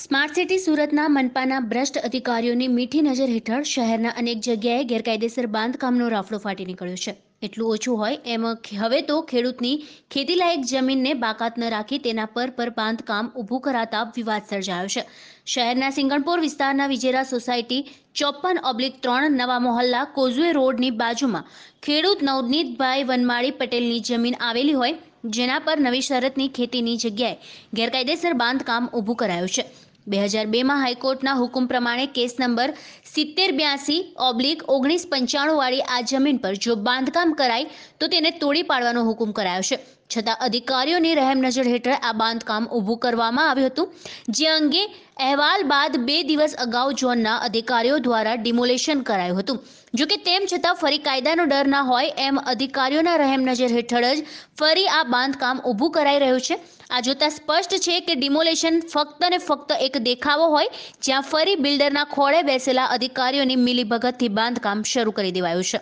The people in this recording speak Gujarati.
સ્માર્ટ સિટી સુરતના મનપાના ભ્રષ્ટ અધિકારીઓની મીઠી નજર હેઠળ શહેરના અનેક જગ્યાએ ગેરકાયદેસર બાંધકામનો રાફડો ફાટી નીકળ્યો છે એટલું ઓછું હોય એમ હવે તો ખેડૂતની ખેતીલાયક જમીનને બાકાત ન રાખી તેના પર પર બાંધકામ ઊભું કરાતા વિવાદ સર્જાયો છે શહેરના સિંગણપોર વિસ્તારના વિજેરા સોસાયટી ચોપન ઓબ્લિક ત્રણ નવા મોહલ્લા કોઝવે રોડની બાજુમાં ખેડૂત નવનીતભાઈ વનમાળી પટેલની જમીન આવેલી હોય જેના પર નવી શરતની ખેતીની જગ્યાએ ગેરકાયદેસર બાંધકામ ઊભું કરાયું છે બે હજાર બેમાં હાઈકોર્ટના હુકમ પ્રમાણે કેસ નંબર સિત્તેર બ્યાસી ઓબ્લિક ઓગણીસ પંચાણુંવાળી આ જમીન પર જો બાંધકામ કરાય તો તેને તોડી પાડવાનો હુકમ કરાયો છે છતાં અધિકારીઓની રહેમ નજર હેઠળ આ બાંધકામ ઊભું કરવામાં આવ્યું હતું જે અંગે અહેવાલ બાદ બે દિવસ અગાઉ ઝોનના અધિકારીઓ દ્વારા ડિમોલેશન કરાયું હતું જોકે તેમ છતાં ફરી કાયદાનો ડર ના હોય એમ અધિકારીઓના રહેમ નજર હેઠળ જ ફરી આ બાંધકામ ઊભું કરાઈ રહ્યું છે આ જોતાં સ્પષ્ટ છે કે ડિમોલેશન ફક્ત ને ફક્ત એક દેખાવો હોય જ્યાં ફરી બિલ્ડરના ખોળે બેસેલા અધિકારીઓની મિલીભગતથી બાંધકામ શરૂ કરી દેવાયું છે